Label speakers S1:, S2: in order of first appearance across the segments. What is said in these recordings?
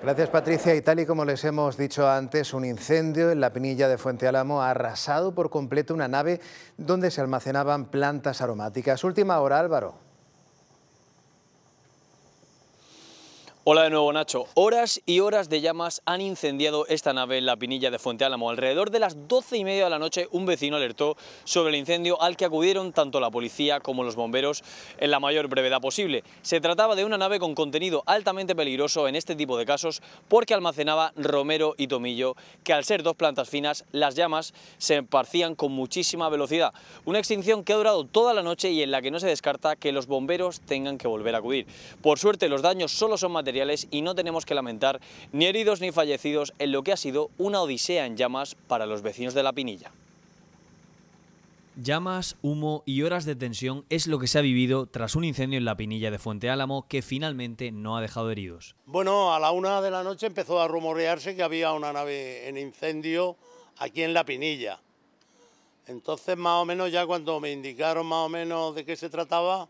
S1: Gracias Patricia y tal y como les hemos dicho antes, un incendio en la pinilla de Fuente Álamo ha arrasado por completo una nave donde se almacenaban plantas aromáticas. Última hora Álvaro.
S2: Hola de nuevo Nacho. Horas y horas de llamas han incendiado esta nave en la pinilla de Fuente Álamo. Alrededor de las 12 y media de la noche un vecino alertó sobre el incendio al que acudieron tanto la policía como los bomberos en la mayor brevedad posible. Se trataba de una nave con contenido altamente peligroso en este tipo de casos porque almacenaba romero y tomillo que al ser dos plantas finas las llamas se esparcían con muchísima velocidad. Una extinción que ha durado toda la noche y en la que no se descarta que los bomberos tengan que volver a acudir. Por suerte los daños solo son materiales y no tenemos que lamentar ni heridos ni fallecidos en lo que ha sido una odisea en llamas para los vecinos de La Pinilla. Llamas, humo y horas de tensión es lo que se ha vivido tras un incendio en la pinilla de Fuente Álamo que finalmente no ha dejado heridos.
S1: Bueno, a la una de la noche empezó a rumorearse que había una nave en incendio aquí en la pinilla. Entonces, más o menos, ya cuando me indicaron más o menos de qué se trataba,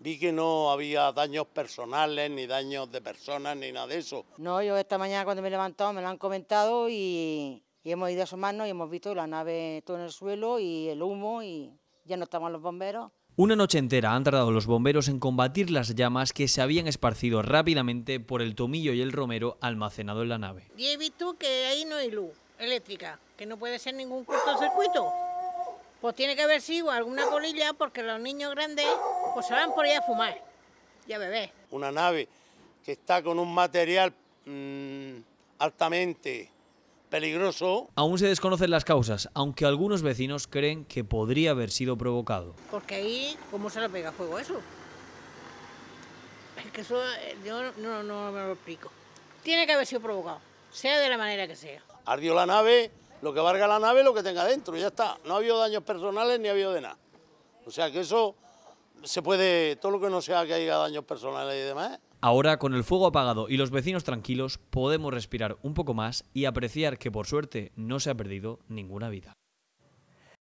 S1: vi que no había daños personales, ni daños de personas, ni nada de eso. No,
S3: yo esta mañana cuando me he levantado me lo han comentado y, hemos ido a mano y hemos visto la nave todo en el suelo y el humo y ya no estamos los bomberos.
S2: Una noche entera han tardado los bomberos en combatir las llamas que se habían esparcido rápidamente por el tomillo y el romero almacenado en la nave.
S3: Y he visto que ahí no hay luz eléctrica, que no puede ser ningún cortocircuito. Pues tiene que haber sido alguna colilla porque los niños grandes pues se
S2: van por ahí a fumar y a
S3: beber.
S1: Una nave que está con un material mm, altamente peligroso.
S2: Aún se desconocen las causas, aunque algunos vecinos creen que podría haber sido provocado.
S3: Porque ahí, ¿cómo se le pega fuego eso? Es que eso eh, yo no, me lo explico. Tiene que haber sido provocado, sea de la manera que sea.
S1: Ardió la nave, lo que valga la nave, lo que tenga dentro, ya está. No ha habido daños personales ni ha habido de nada. O sea que eso se puede, todo lo que no sea que haya daños personales y demás.
S2: Ahora, con el fuego apagado y los vecinos tranquilos, podemos respirar un poco más y apreciar que por suerte no se ha perdido ninguna vida.